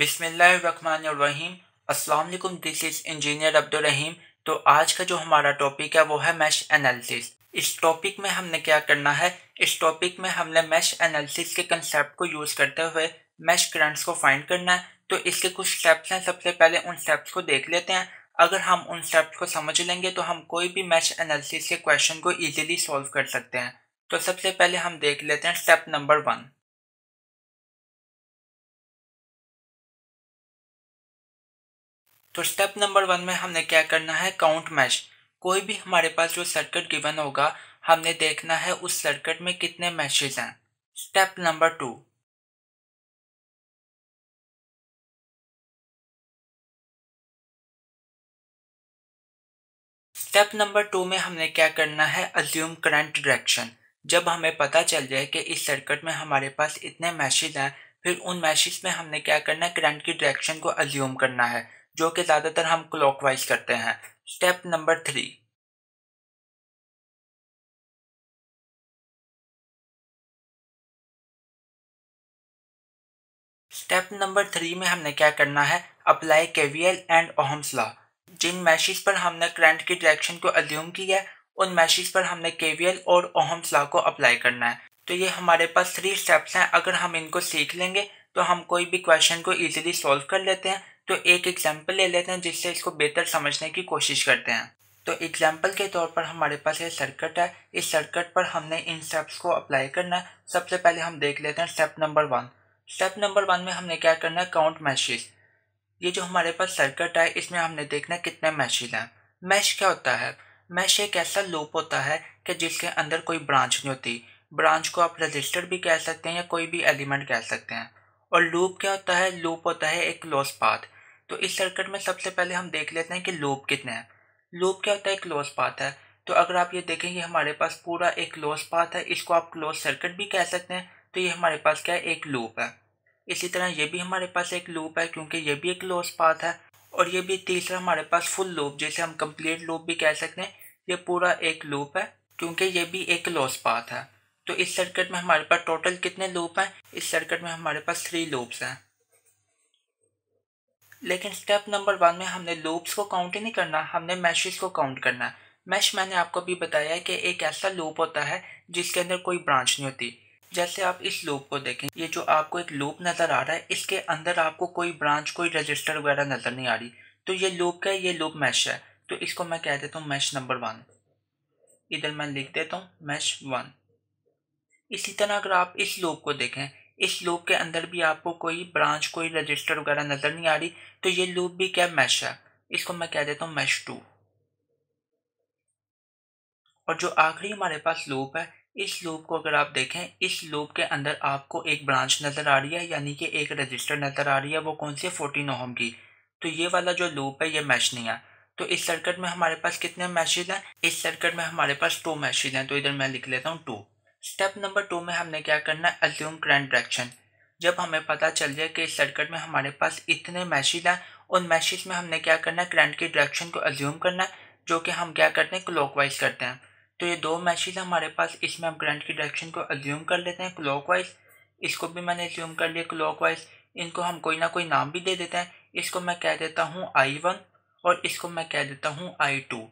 बिसमीम असलम this is engineer Abdul Rahim तो आज का जो हमारा टॉपिक है वो है मैश एनालिसिस इस टॉपिक में हमने क्या करना है इस टॉपिक में हमने मैश एनालिसिस के कंसेप्ट को यूज़ करते हुए मैश करंट्स को फाइंड करना है तो इसके कुछ स्टेप्स हैं सबसे पहले उन स्टेप्स को देख लेते हैं अगर हम उन स्टेप्स को समझ लेंगे तो हम कोई भी मैश एनालिसिस के क्वेश्चन को ईजिली सॉल्व कर सकते हैं तो सबसे पहले हम देख लेते हैं स्टेप नंबर वन तो स्टेप नंबर वन में हमने क्या करना है काउंट मैश कोई भी हमारे पास जो सर्किट गिवन होगा हमने देखना है उस सर्किट में कितने मैशेज हैं step number two step number two में हमने क्या करना है अज्यूम करंट डायरेक्शन जब हमें पता चल जाए कि इस सर्किट में हमारे पास इतने मैशेज हैं फिर उन मैशेज में हमने क्या करना है करंट की डायरेक्शन को अज्यूम करना है जो कि ज़्यादातर हम क्लॉकवाइज करते हैं step number three step number three में हमने क्या करना है apply KVL and Ohm's law जिन मैशेज पर हमने करंट की डायरेक्शन को अज्यूम किया है उन मैशेज पर हमने केवीएल और ओहम्स लॉ को अप्लाई करना है तो ये हमारे पास थ्री स्टेप्स हैं अगर हम इनको सीख लेंगे तो हम कोई भी क्वेश्चन को इजीली सॉल्व कर लेते हैं तो एक एग्जाम्पल ले लेते हैं जिससे इसको बेहतर समझने की कोशिश करते हैं तो एग्जाम्पल के तौर पर हमारे पास ये सर्कट है इस सर्कट पर हमने इन स्टेप्स को अप्लाई करना है सबसे पहले हम देख लेते हैं step number one step number one में हमने क्या करना है काउंट मैशेज ये जो हमारे पास सर्कट है इसमें हमने देखना है कितने मैशेज हैं मैश क्या होता है मैश एक ऐसा लूप होता है कि जिसके अंदर कोई ब्रांच नहीं होती ब्रांच को आप रजिस्टर भी कह सकते हैं या कोई भी एलिमेंट कह सकते हैं और लूप क्या होता है लूप होता है एक क्लोज पाथ तो इस सर्किट में सबसे पहले हम देख लेते हैं कि लूप कितने हैं लूप क्या होता है क्लोज पाथ है तो अगर आप ये देखें कि हमारे पास पूरा एक क्लोज पाथ है इसको आप क्लोज सर्किट भी कह सकते हैं तो ये हमारे पास क्या है एक लूप है इसी तरह ये भी हमारे पास एक लूप है क्योंकि ये भी एक क्लोज पाथ है और ये भी तीसरा हमारे पास फुल लूप जैसे हम कंप्लीट लूप भी कह सकते हैं ये पूरा एक लूप है क्योंकि ये भी एक क्लोज पाथ है तो इस सर्किट में हमारे पास टोटल कितने लूप हैं इस सर्किट में हमारे पास थ्री लूप्स हैं लेकिन स्टेप नंबर वन में हमने लूप्स को काउंट ही नहीं करना हमने मैशेस को काउंट करना है मैश मैंने आपको भी बताया है कि एक ऐसा लूप होता है जिसके अंदर कोई ब्रांच नहीं होती जैसे आप इस लूप को देखें ये जो आपको एक लूप नज़र आ रहा है इसके अंदर आपको कोई ब्रांच कोई रजिस्टर वगैरह नज़र नहीं आ रही तो ये लूप का ये लूप मैश है तो इसको मैं कह देता हूँ मैश नंबर वन इधर मैं लिख देता हूँ मैश वन इसी तरह अगर आप इस लूप को देखें इस लूप के अंदर भी आपको कोई ब्रांच कोई रजिस्टर वगैरह नज़र नहीं आ रही तो ये लूप भी क्या मैश है इसको मैं कह देता हूँ मैश टू और जो आखिरी हमारे पास लूप है इस लूप को अगर आप देखें इस लूप के अंदर आपको एक ब्रांच नज़र आ रही है यानी कि एक रजिस्टर नज़र आ रही है वो कौन सी है फोर्टीन ओहम की तो ये वाला जो लूप है ये मैश नहीं है तो इस सर्किट में हमारे पास कितने मैशेज हैं इस सर्किट में हमारे पास टू मैशेज हैं तो इधर मैं लिख लेता हूँ टू स्टेप नंबर टू में हमने क्या करना है अज्यूम करंट डायरेक्शन जब हमें पता चल जाए कि इस सर्किट में हमारे पास इतने मैशिज हैं उन मैशिज में हमने क्या करना है करंट की डायरेक्शन को अज्यूम करना है जो कि हम क्या करते हैं वाइज करते हैं तो ये दो मैशिज हमारे पास इसमें हम करंट की डायरेक्शन को अज्यूम कर लेते हैं वाइज इसको भी मैंने अज्यूम कर लिया वाइज इनको हम कोई ना कोई नाम भी दे देते हैं इसको मैं कह देता हूँ आई वन और इसको मैं कह देता हूँ आई टू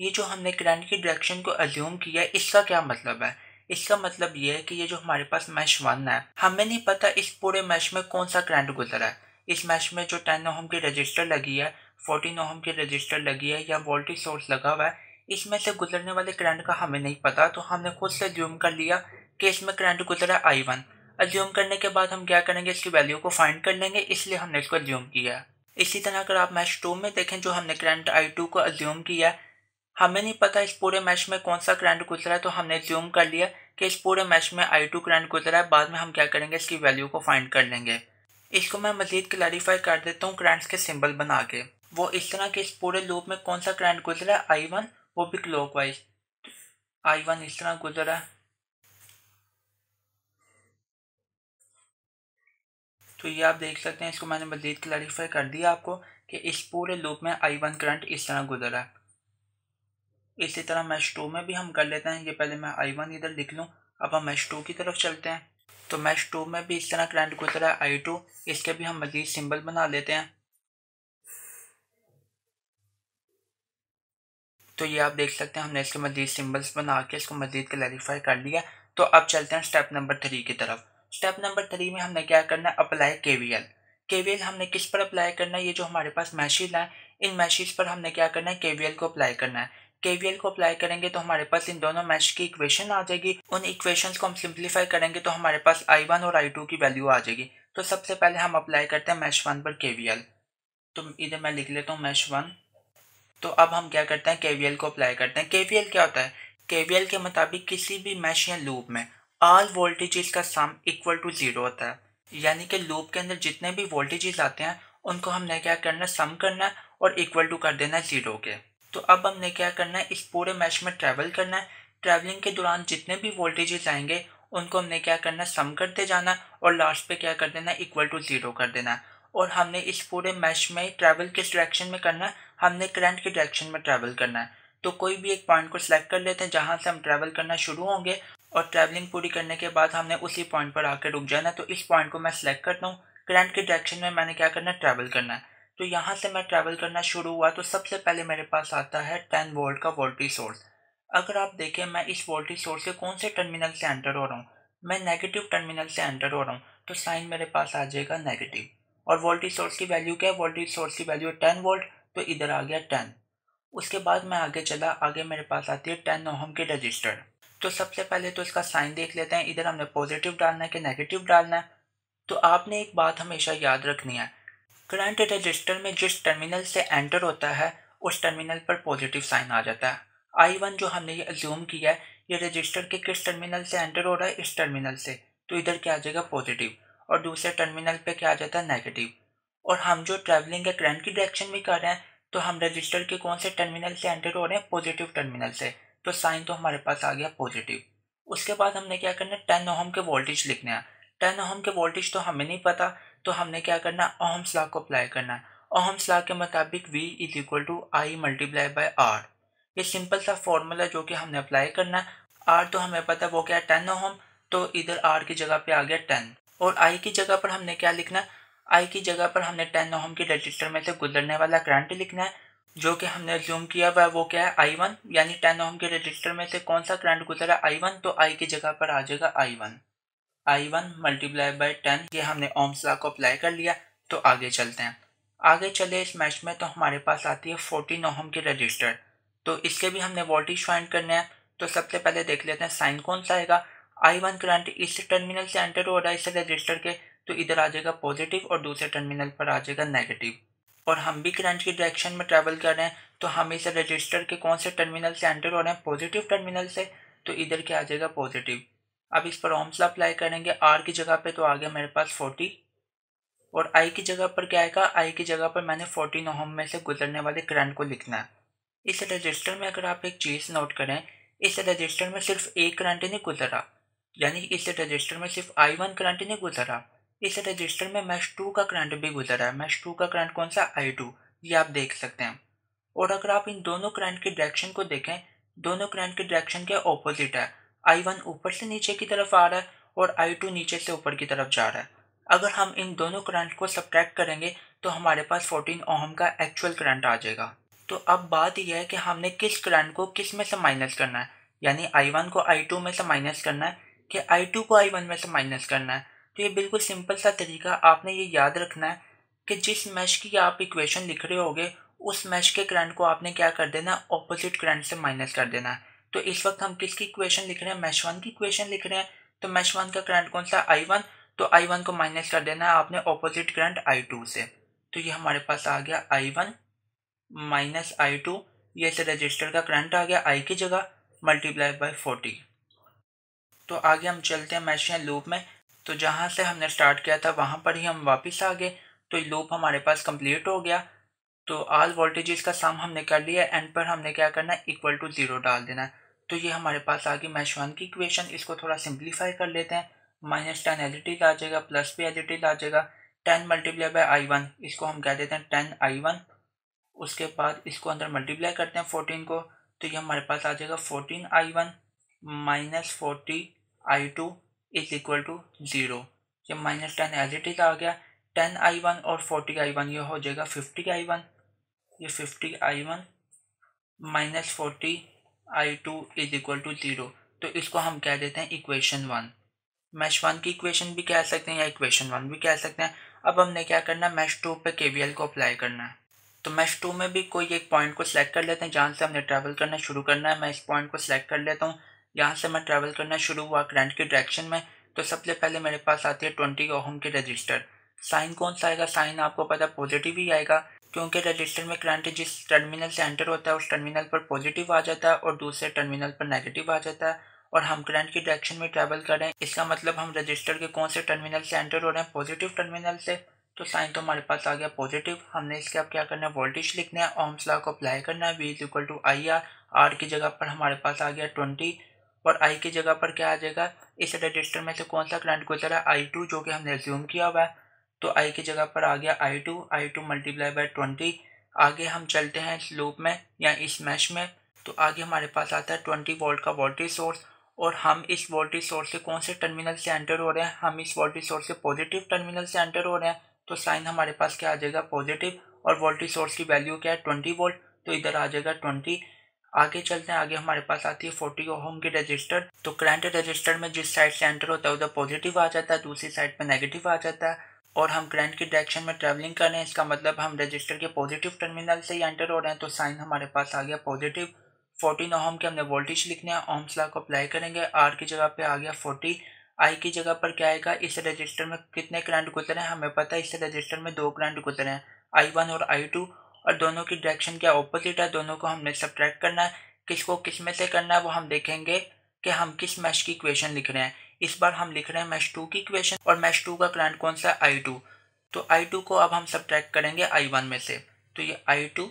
ये जो हमने करंट की डायरेक्शन को अज्यूम किया इसका क्या मतलब है इसका मतलब ये है कि ये जो हमारे पास मैच वन है हमें नहीं पता इस पूरे मैच में कौन सा करंट गुजरा है इस मैच में जो टेन ओहम की रजिस्टर लगी है फोर्टीन ओहम की रजिस्टर लगी है या वोल्टेज सोर्स लगा हुआ है इसमें से गुजरने वाले करंट का हमें नहीं पता तो हमने खुद से ज्यूम कर लिया कि इसमें करंट गुजरा आई वन अज्यूम करने के बाद हम क्या करेंगे इसकी वैल्यू को फाइंड कर लेंगे इसलिए हमने इसको ज्यूम किया इसी तरह अगर आप मैच टू में देखें जो हमने करंट आई टू को अज्यूम किया हमें नहीं पता इस पूरे मैच में कौन सा करंट गुजरा है तो हमने ज्यूम कर लिया कि इस पूरे मैच में आई टू करंट गुजरा है बाद में हम क्या करेंगे इसकी वैल्यू को फाइंड कर लेंगे इसको मैं मजीद क्लैरिफाई कर देता हूँ करंट्स के सिंबल बना के वो इस तरह के इस पूरे लूप में कौन सा करंट गुजरा है आई वन वो भी क्लॉक वाइज आई वन इस तरह गुजरा है तो ये आप देख सकते हैं इसको मैंने मजीद क्लैरिफाई कर दिया आपको कि इस पूरे लूप में आई वन करंट इस तरह गुजरा है इसी तरह मैश टू में भी हम कर लेते हैं ये पहले मैं आई वन इधर लिख लूँ अब हम मैश टू की तरफ चलते हैं तो मैश टू में भी इस तरह करंट गुजरा है आई टू इसके भी हम मजीद सिंबल बना लेते हैं तो ये आप देख सकते हैं हमने इसके मजीद सिंबल्स बना के इसको मजीद क्लैरिफाई कर लिया तो अब चलते हैं स्टेप नंबर थ्री की तरफ स्टेप नंबर थ्री में हमने क्या करना है apply K V L K V L हमने किस पर अप्लाई करना है ये जो हमारे पास मैशीज हैं इन मैशीज पर हमने क्या करना है के वी एल को अप्लाई करना है केवीएल को अप्लाई करेंगे तो हमारे पास इन दोनों मैच की इक्वेशन आ जाएगी उन इक्वेशन को हम सिंप्लीफाई करेंगे तो हमारे पास आई वन और आई टू की वैल्यू आ जाएगी तो सबसे पहले हम अप्लाई करते हैं मैच वन पर केवीएल तो इधर मैं लिख लेता हूँ मैच वन तो अब हम क्या करते हैं केवीएल को अप्लाई करते हैं केवीएल क्या होता है केवीएल के मुताबिक किसी भी मैश या लूप में ऑल वोल्टेजेस का सम इक्वल टू ज़ीरो होता है यानी कि लूप के अंदर जितने भी वोल्टेजेस आते हैं उनको हमने क्या करना है सम करना है और इक्वल टू कर देना है ज़ीरो के तो अब हमने क्या करना है इस पूरे मैच में ट्रैवल करना है ट्रैवलिंग के दौरान जितने भी वोल्टेजेस आएंगे उनको हमने क्या करना है सम करते जाना और लास्ट पे क्या कर देना इक्वल टू ज़ीरो कर देना और हमने इस पूरे मैच में ट्रैवल किस डायरेक्शन में करना है हमने करंट के डायरेक्शन में ट्रैवल करना है तो कोई भी एक पॉइंट को सिलेक्ट कर लेते हैं जहाँ से हम ट्रैवल करना शुरू होंगे और ट्रैवलिंग पूरी करने के बाद हमने उसी पॉइंट पर आकर रुक जाना तो इस पॉइंट को मैं सिलेक्ट करता हूँ करंट के डायरेक्शन में मैंने क्या करना है ट्रैवल करना है तो यहाँ से मैं ट्रैवल करना शुरू हुआ तो सबसे पहले मेरे पास आता है टेन वोल्ट का वोल्टेज सोर्स अगर आप देखें मैं इस वोल्टेज सोर्स के कौन से टर्मिनल से एंटर हो रहा हूँ मैं नेगेटिव टर्मिनल से एंटर हो रहा हूँ तो साइन मेरे पास आ जाएगा नेगेटिव और वोल्टेज सोर्स की वैल्यू क्या है वोल्टेज सोर्स की वैल्यू है टेन वोल्ट तो इधर आ गया टेन उसके बाद मैं आगे चला आगे मेरे पास आती है टेन ओहम के रजिस्टर तो सबसे पहले तो इसका साइन देख लेते हैं इधर हमने पॉजिटिव डालना है कि नेगेटिव डालना है तो आपने एक बात हमेशा याद रखनी है करंट रजिस्टर में जिस टर्मिनल से एंटर होता है उस टर्मिनल पर पॉजिटिव साइन आ जाता है आई वन जो हमने ये एज्यूम किया है ये रजिस्टर के किस टर्मिनल से एंटर हो रहा है इस टर्मिनल से तो इधर क्या आ जाएगा पॉजिटिव और दूसरे टर्मिनल पे क्या आ जाता है नेगेटिव और हम जो ट्रैवलिंग है करंट की डायरेक्शन में कर रहे हैं तो हम रजिस्टर के कौन से टर्मिनल से एंटर हो रहे हैं पॉजिटिव टर्मिनल से तो साइन तो हमारे पास आ गया पॉजिटिव उसके बाद हमने क्या करना है टेन ओहम के वोल्टेज लिखने हैं टेन ओहम के वोल्टेज तो हमें नहीं पता तो हमने क्या करना ओहम्स लॉ को अप्लाई करना है ओहम्स लॉ के मुताबिक V is equal to I multiply by R ये सिंपल सा फॉर्मूला जो कि हमने अप्लाई करना है आर तो हमें पता वो क्या है टेन ओहम तो इधर आर की जगह पे आ गया टेन और आई की जगह पर हमने क्या लिखना आई की जगह पर हमने टेन ओहम के रजिस्टर में से गुजरने वाला करंट लिखना है जो कि हमने जूम किया हुआ वो क्या है आई वन यानी टेन ओहम के रजिस्टर में से कौन सा करंट गुजरा आई वन तो आई की जगह पर आ जाएगा I one I one multiply by ten ये हमने ओम्स लॉ को अप्लाई कर लिया तो आगे चलते हैं आगे चले इस मैच में तो हमारे पास आती है फोर्टीन ओहम की रजिस्टर तो इसके भी हमने वोल्टेज फाइंड करने हैं तो सबसे पहले देख लेते हैं साइन कौन सा आएगा आई वन करंट इस टर्मिनल से एंटर हो रहा है इस रजिस्टर के तो इधर आ जाएगा पॉजिटिव और दूसरे टर्मिनल पर आ जाएगा नेगेटिव और हम भी करंट की डायरेक्शन में ट्रैवल कर रहे हैं तो हम इस रजिस्टर के कौन से टर्मिनल से एंटर हो रहे हैं पॉजिटिव टर्मिनल से तो इधर क्या आ जाएगा पॉजिटिव अब इस पर ओम्स ला अप्लाई करेंगे आर की जगह पे तो आ गया मेरे पास फोर्टी और आई की जगह पर क्या आएगा आई की जगह पर मैंने फोर्टीन ओम में से गुजरने वाले करंट को लिखना है इस रजिस्टर में अगर आप एक चीज़ नोट करें इस रजिस्टर में सिर्फ एक करंट नहीं गुजरा यानी इस रजिस्टर में सिर्फ आई वन करंट नहीं गुजरा इस रजिस्टर में मैश टू का करंट भी गुजरा है मैश टू का करंट कौन सा आई टू ये आप देख सकते हैं और अगर आप इन दोनों करंट की डायरेक्शन को देखें दोनों करंट की डायरेक्शन के ऑपोजिट है आई वन ऊपर से नीचे की तरफ आ रहा है और आई टू नीचे से ऊपर की तरफ जा रहा है अगर हम इन दोनों करंट को सब्ट्रैक्ट करेंगे तो हमारे पास 14 ओहम का एक्चुअल करंट आ जाएगा तो अब बात यह है कि हमने किस करंट को किस में से माइनस करना है यानी आई वन को आई टू में से माइनस करना है कि आई टू को आई वन में से माइनस करना है तो ये बिल्कुल सिंपल सा तरीका आपने ये याद रखना है कि जिस मैश की आप इक्वेशन लिख रहे होगे उस मैश के करंट को आपने क्या कर देना है ऑपोजिट करंट से माइनस कर देना है तो इस वक्त हम किसकी इक्वेशन लिख रहे हैं मैश वन की इक्वेशन लिख रहे हैं तो मैश वन का करंट कौन सा आई वन तो आई वन को माइनस कर देना है आपने ऑपोजिट करंट आई टू से तो ये हमारे पास आ गया I one minus I two ये से रजिस्टर का करंट आ गया आई की जगह मल्टीप्लाई बाई फोर्टी तो आगे हम चलते हैं मैशियन लूप में तो जहाँ से हमने स्टार्ट किया था वहाँ पर ही हम वापस आ गए तो लूप हमारे पास कंप्लीट हो गया तो आल वोल्टेजेस का सम हमने कर लिया एंड पर हमने क्या करना है इक्वल टू ज़ीरो डाल देना है तो ये हमारे पास आ गई मैश वन की इक्वेशन इसको थोड़ा सिंप्लीफाई कर लेते हैं माइनस टेन एलिटिज आ जाएगा प्लस भी एलिटिज आ जाएगा ten multiply by I one इसको हम कह देते हैं टेन आई वन उसके बाद इसको अंदर मल्टीप्लाई करते हैं फोर्टीन को तो ये हमारे पास आ जाएगा fourteen I one minus forty I two is equal to zero ये माइनस टेन एलिटिज आ गया टेन आई वन और फोर्टी आई वन ये हो जाएगा फिफ्टी आई वन ये fifty I one minus forty I two is equal to zero तो इसको हम कह देते हैं इक्वेशन वन मैश वन की इक्वेशन भी कह सकते हैं या इक्वेशन वन भी कह सकते हैं अब हमने क्या करना है मैश टू पे के को अप्लाई करना है तो मैश टू में भी कोई एक पॉइंट को सिलेक्ट कर लेते हैं जहाँ से हमने ट्रैवल करना शुरू करना है मैं इस पॉइंट को सिलेक्ट कर लेता हूँ यहाँ से मैं ट्रैवल करना शुरू हुआ करंट की डायरेक्शन में तो सबसे पहले मेरे पास आती है ट्वेंटी ओहम के रजिस्टर साइन कौन सा आएगा साइन आपको पता पॉजिटिव ही आएगा क्योंकि रजिस्टर में करंट जिस टर्मिनल से एंटर होता है उस टर्मिनल पर पॉजिटिव आ जाता है और दूसरे टर्मिनल पर नेगेटिव आ जाता है और हम करंट की डायरेक्शन में ट्रैवल कर रहे हैं इसका मतलब हम रजिस्टर के कौन से टर्मिनल से एंटर हो रहे हैं पॉजिटिव टर्मिनल से तो साइन तो हमारे पास आ गया पॉजिटिव हमने इसके अब क्या करना है वोल्टेज लिखना है ओम्स लॉ को अप्लाई करना है V is equal to I R R की जगह पर हमारे पास आ गया ट्वेंटी और आई की जगह पर क्या आ जाएगा इस रजिस्टर में से कौन सा करंट गुजरा आई टू जो कि हमने ज्यूम किया हुआ है तो आई की जगह पर आ गया I two I two multiply by twenty आगे हम चलते हैं इस लूप में या इस मैश में तो आगे हमारे पास आता है ट्वेंटी वोल्ट का वोल्टेज सोर्स और हम इस वोल्टेज सोर्स से कौन से टर्मिनल से एंटर हो रहे हैं हम इस वोल्टेज सोर्स से पॉजिटिव टर्मिनल से एंटर हो रहे हैं तो साइन हमारे पास क्या आ जाएगा पॉजिटिव और वोल्टेज सोर्स की वैल्यू क्या है ट्वेंटी वोल्ट तो इधर आ जाएगा ट्वेंटी आगे चलते हैं आगे हमारे पास आती है फोर्टी होम की रजिस्टर तो करंट रजिस्टर में जिस साइड से एंटर होता है उधर पॉजिटिव आ जाता है दूसरी साइड पर नेगेटिव आ जाता है और हम करंट की डायरेक्शन में ट्रैवलिंग कर रहे हैं इसका मतलब हम रजिस्टर के पॉजिटिव टर्मिनल से ही एंटर हो रहे हैं तो साइन हमारे पास आ गया पॉजिटिव फोर्टीन ओम के हमने वोल्टेज लिखने हैं ओम्स लॉ को अप्लाई करेंगे आर की जगह पे आ गया फोर्टी आई की जगह पर क्या आएगा इस रजिस्टर में कितने करंट गुजरे हैं हमें पता है इस रजिस्टर में दो करंट गुजरे हैं आई वन और आई टू और दोनों की डायरेक्शन क्या ऑपोजिट है दोनों को हमने सब्ट्रैक्ट करना है किसको किस में से करना है वो हम देखेंगे कि हम किस मैश की इक्वेशन लिख रहे हैं इस बार हम लिख रहे हैं मैच टू की इक्वेशन और मैच टू का करंट कौन सा है आई टू तो आई टू को अब हम सब करेंगे आई वन में से तो ये I two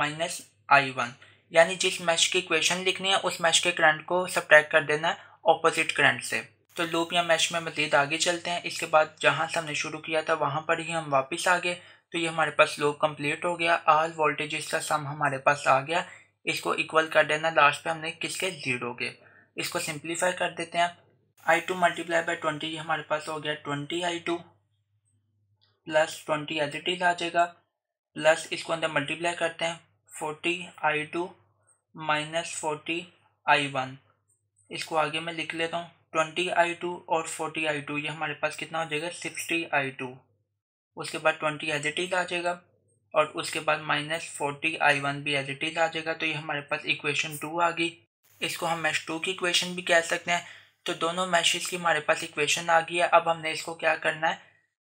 minus I one यानी जिस मैच की इक्वेशन लिखनी है उस मैच के करंट को सब कर देना है ऑपोजिट करंट से तो लूप या मैच में मजीद आगे चलते हैं इसके बाद जहाँ से हमने शुरू किया था वहाँ पर ही हम वापस आ गए तो ये हमारे पास लूप कम्प्लीट हो गया आल वोल्टेज का सम हमारे पास आ गया इसको इक्वल कर देना लास्ट पर हमने किसके जीरो के इसको सिंप्लीफाई कर देते हैं I two multiply by twenty हमारे पास हो गया twenty I two plus twenty as it is आ जाएगा प्लस इसको अंदर मल्टीप्लाई करते हैं forty I two minus forty I one इसको आगे मैं लिख लेता हूँ ट्वेंटी आई टू और फोर्टी आई टू ये हमारे पास कितना हो जाएगा सिक्सटी आई टू उसके बाद ट्वेंटी एज इट इज आ जाएगा और उसके बाद माइनस फोर्टी आई वन भी एज इट इज आ जाएगा तो ये हमारे पास इक्वेशन टू आ गई इसको हम एस टू की इक्वेशन भी कह सकते हैं तो दोनों मैशेज की हमारे पास इक्वेशन आ गई है अब हमने इसको क्या करना है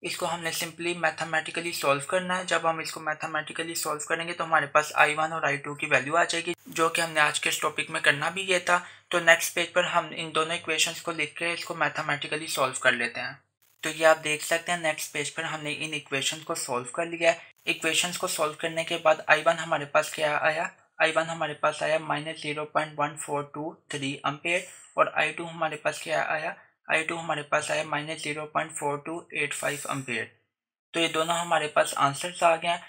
इसको हमने सिंपली मैथमेटिकली सॉल्व करना है जब हम इसको मैथमेटिकली सॉल्व करेंगे तो हमारे पास आई वन और आई टू की वैल्यू आ जाएगी जो कि हमने आज के इस टॉपिक में करना भी ये था तो नेक्स्ट पेज पर हम इन दोनों इक्वेशंस को लिख के इसको मैथमेटिकली सॉल्व कर लेते हैं तो ये आप देख सकते हैं नेक्स्ट पेज पर हमने इन इक्वेशन को सॉल्व कर लिया है इक्वेशन को सॉल्व करने के बाद आई वन हमारे पास क्या आया आई वन हमारे पास आया minus zero point one four two three ampere और आई टू हमारे पास क्या आया आई टू हमारे पास आया minus zero point four two eight five ampere तो ये दोनों हमारे पास आंसर्स आ गए हैं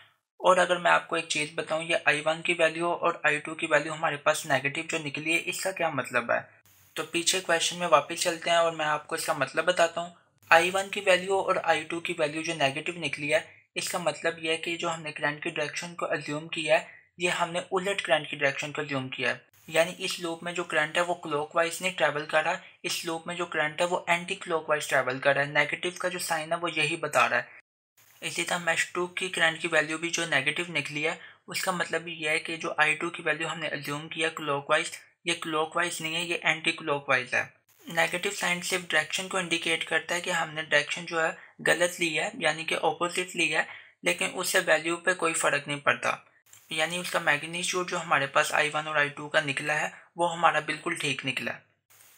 और अगर मैं आपको एक चीज़ बताऊँ ये आई वन की वैल्यू और आई टू की वैल्यू हमारे पास नेगेटिव जो निकली है इसका क्या मतलब है तो पीछे क्वेश्चन में वापस चलते हैं और मैं आपको इसका मतलब बताता हूँ आई वन की वैल्यू और आई टू की वैल्यू जो नेगेटिव निकली है इसका मतलब यह है कि जो हमने करंट की डायरेक्शन को अज्यूम किया है ये हमने उलट करंट की डायरेक्शन को ज्यूम किया है यानी इस लूप में जो करंट है वो क्लॉकवाइज नहीं ट्रैवल कर रहा इस लूप में जो करंट है वो एंटी क्लॉकवाइज ट्रैवल कर रहा है नेगेटिव का जो साइन है वो यही बता रहा है इसी तरह मैश टू की करंट की वैल्यू भी जो नेगेटिव निकली है उसका मतलब ये है कि जो आई टू की वैल्यू हमने ज्यूम किया क्लॉकवाइज ये क्लॉकवाइज नहीं है ये एंटी क्लॉकवाइज है नेगेटिव साइन सिर्फ डायरेक्शन को इंडिकेट करता है कि हमने डायरेक्शन जो है गलत ली है यानी कि ऑपोजिट ली है लेकिन उससे वैल्यू पे कोई फ़र्क नहीं पड़ता यानी उसका मैग्नीट्यूड जो हमारे पास आई वन और आई टू का निकला है वो हमारा बिल्कुल ठीक निकला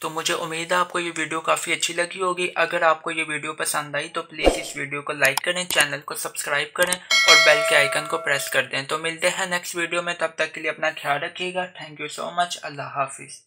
तो मुझे उम्मीद है आपको ये वीडियो काफ़ी अच्छी लगी होगी अगर आपको ये वीडियो पसंद आई तो प्लीज़ इस वीडियो को लाइक करें चैनल को सब्सक्राइब करें और बेल के आइकन को प्रेस कर दें तो मिलते हैं नेक्स्ट वीडियो में तब तक के लिए अपना ख्याल रखिएगा थैंक यू सो मच अल्लाह हाफिज़